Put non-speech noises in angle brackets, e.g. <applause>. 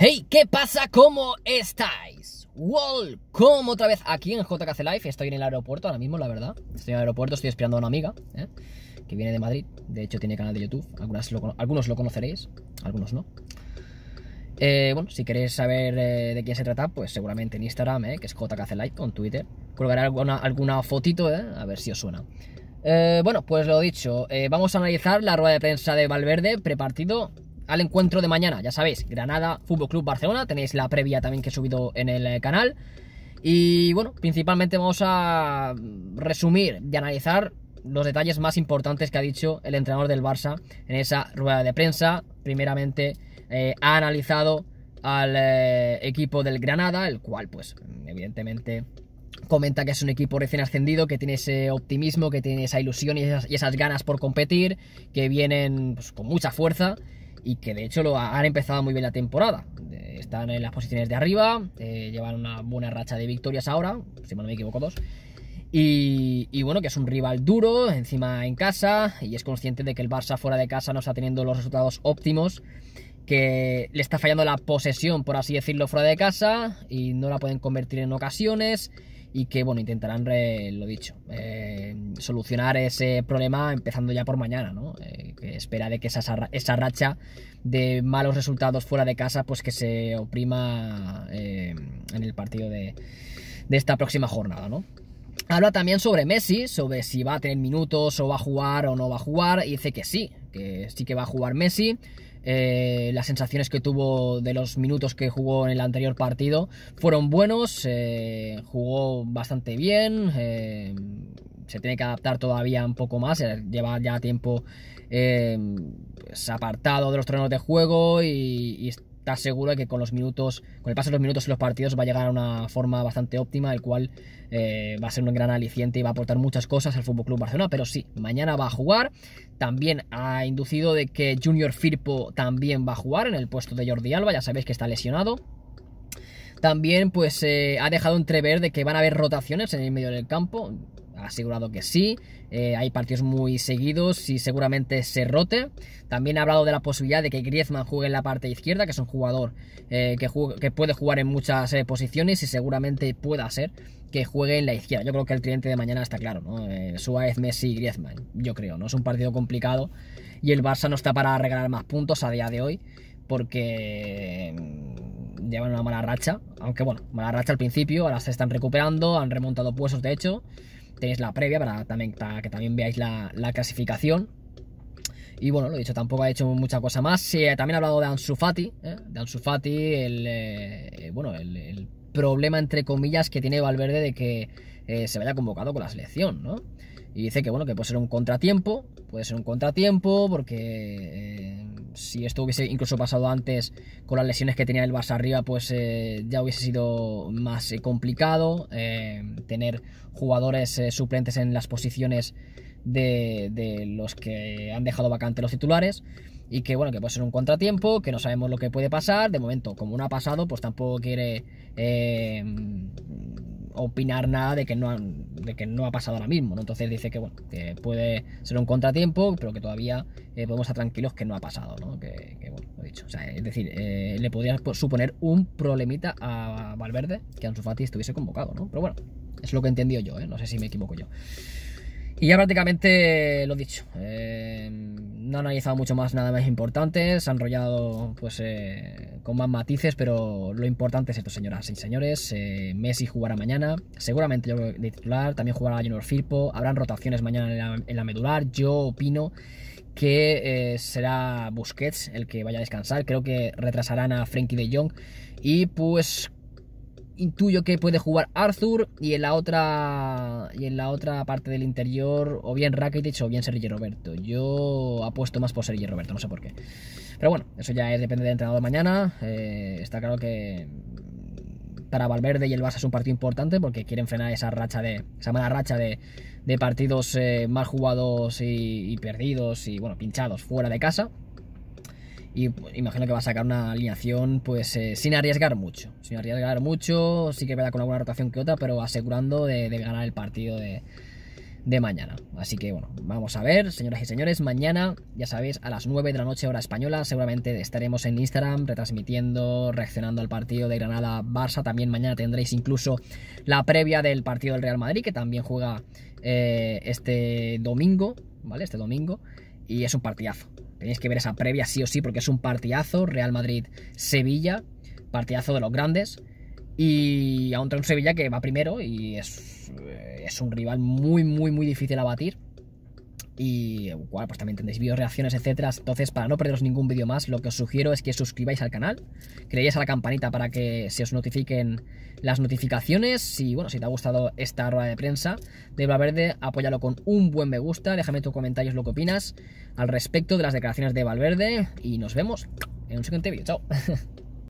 Hey, ¿qué pasa? ¿Cómo estáis? Como otra vez aquí en JKC Life. Estoy en el aeropuerto ahora mismo, la verdad. Estoy en el aeropuerto, estoy esperando a una amiga ¿eh? que viene de Madrid. De hecho, tiene canal de YouTube. algunos lo conoceréis, algunos no. Eh, bueno, si queréis saber eh, de quién se trata, pues seguramente en Instagram, que es Live con Twitter. Colgaré alguna, alguna fotito, a ver si os suena. bueno, pues lo dicho, vamos a analizar la rueda de prensa de Valverde, prepartido al encuentro de mañana. Ya sabéis, Granada Fútbol Club Barcelona. Tenéis la previa también que he subido en el canal. Y bueno, principalmente vamos a resumir y analizar los detalles más importantes que ha dicho el entrenador del Barça en esa rueda de prensa. Primeramente eh, ha analizado al eh, equipo del Granada, el cual pues evidentemente comenta que es un equipo recién ascendido, que tiene ese optimismo, que tiene esa ilusión y esas, ganas por competir, que vienen pues, con mucha fuerza y que de hecho lo han empezado muy bien la temporada. Eh, están en las posiciones de arriba, eh, llevan una buena racha de victorias ahora, si no me equivoco, dos. Y, y, bueno, que es un rival duro, encima en casa, y es consciente de que el Barça fuera de casa no está teniendo los resultados óptimos, que le está fallando la posesión, por así decirlo, fuera de casa, y no la pueden convertir en ocasiones, y que, bueno, intentarán, re, lo dicho, eh, solucionar ese problema empezando ya por mañana, ¿no? Eh, que espera de que esa, esa racha de malos resultados fuera de casa, pues que se oprima eh, en el partido de, de esta próxima jornada, ¿no? Habla también sobre Messi, sobre si va a tener minutos o va a jugar o no va a jugar, y dice que sí, que sí que va a jugar Messi. Eh, las sensaciones que tuvo de los minutos que jugó en el anterior partido fueron buenos, eh, jugó bastante bien, eh, se tiene que adaptar todavía un poco más, eh, lleva ya tiempo eh, pues, apartado de los terrenos de juego y, está seguro de que con los minutos, con el paso de los minutos y los partidos va a llegar a una forma bastante óptima, el cual eh, va a ser un gran aliciente y va a aportar muchas cosas al Fútbol Club Barcelona. Pero sí, mañana va a jugar. También ha inducido de que Junior Firpo también va a jugar en el puesto de Jordi Alba. Ya sabéis que está lesionado. También pues ha dejado entrever de que van a haber rotaciones en el medio del campo ha asegurado que sí. Eh, hay partidos muy seguidos y seguramente se rote. También ha hablado de la posibilidad de que Griezmann juegue en la parte izquierda, que es un jugador eh, que, que, puede jugar en muchas eh, posiciones y seguramente pueda ser que juegue en la izquierda. Yo creo que el cliente de mañana está claro, ¿no? Suárez, Messi y Griezmann, yo creo, ¿no? Es un partido complicado y el Barça no está para regalar más puntos a día de hoy porque mm, llevan una mala racha, aunque bueno, mala racha al principio, ahora se están recuperando, han remontado puestos de hecho, tenéis la previa para, también, que también veáis la, clasificación. Y bueno, lo dicho, tampoco ha hecho mucha cosa más. Eh, también ha hablado de Ansu Fati, eh, de Ansu el, eh, bueno, el, problema entre comillas que tiene Valverde de que se vaya convocado con la selección, ¿no? Y dice que bueno, que puede ser un contratiempo, puede ser un contratiempo, porque eh, si esto hubiese incluso pasado antes con las lesiones que tenía el Barça arriba, pues eh, ya hubiese sido más eh, complicado tener jugadores suplentes en las posiciones de, los que han dejado vacante los titulares. Y que bueno, que puede ser un contratiempo, que no sabemos lo que puede pasar. De momento, como no ha pasado, pues tampoco quiere opinar nada de que no, ha, de que no ha pasado ahora mismo. ¿no? Entonces dice que bueno, que puede ser un contratiempo, pero que todavía eh, podemos estar tranquilos que no ha pasado, ¿no? Que, bueno, dicho. es decir, eh, le podría suponer un problemita a Valverde que Ansu estuviese convocado, ¿no? Pero bueno, es lo que he entendido yo, ¿eh? no sé si me equivoco yo. Y ya prácticamente lo dicho. Eh, no han analizado mucho más, nada más importante. Se han enrollado pues, eh, con más matices, pero lo importante es esto, señoras y señores. Eh, Messi jugará mañana, seguramente de titular. También jugará Junior Firpo. Habrán rotaciones mañana en la, en la medular. Yo opino que será Busquets el que vaya a descansar. Creo que retrasarán a Frenkie de Jong. Y pues intuyo que puede jugar Arthur y en la otra y en la otra parte del interior o bien Rakitic o bien Sergio Roberto. Yo apuesto más por Sergio Roberto, no sé por qué. Pero bueno, eso ya es, depende del entrenador de mañana. Eh, está claro que para Valverde y el Barça es un partido importante porque quieren frenar esa racha de esa mala racha de, partidos Más eh, mal jugados y, y perdidos y bueno pinchados fuera de casa y pues, imagino que va a sacar una alineación pues eh, sin arriesgar mucho. Sin arriesgar mucho, sí que verá con alguna rotación que otra, pero asegurando de, ganar el partido de, mañana. Así que bueno, vamos a ver, señoras y señores, mañana, ya sabéis, a las 9 de la noche hora española, seguramente estaremos en Instagram retransmitiendo, reaccionando al partido de Granada-Barça. También mañana tendréis incluso la previa del partido del Real Madrid, que también juega eh, este domingo, ¿vale? Este domingo. Y es un partidazo, Tenéis que ver esa previa sí o sí porque es un partidazo. Real Madrid-Sevilla, partidazo de los grandes. Y a un Sevilla que va primero y es, eh, es un rival muy, muy, muy difícil a batir y igual pues también tendréis vídeos, reacciones, etcétera. Entonces, para no perderos ningún vídeo más, lo que os sugiero es que suscribáis al canal, que a la campanita para que se os notifiquen las notificaciones. Y bueno, si te ha gustado esta rueda de prensa de Valverde, apóyalo con un buen me gusta, déjame tus comentarios lo que opinas al respecto de las declaraciones de Valverde y nos vemos en un siguiente vídeo. Chao. <laughs>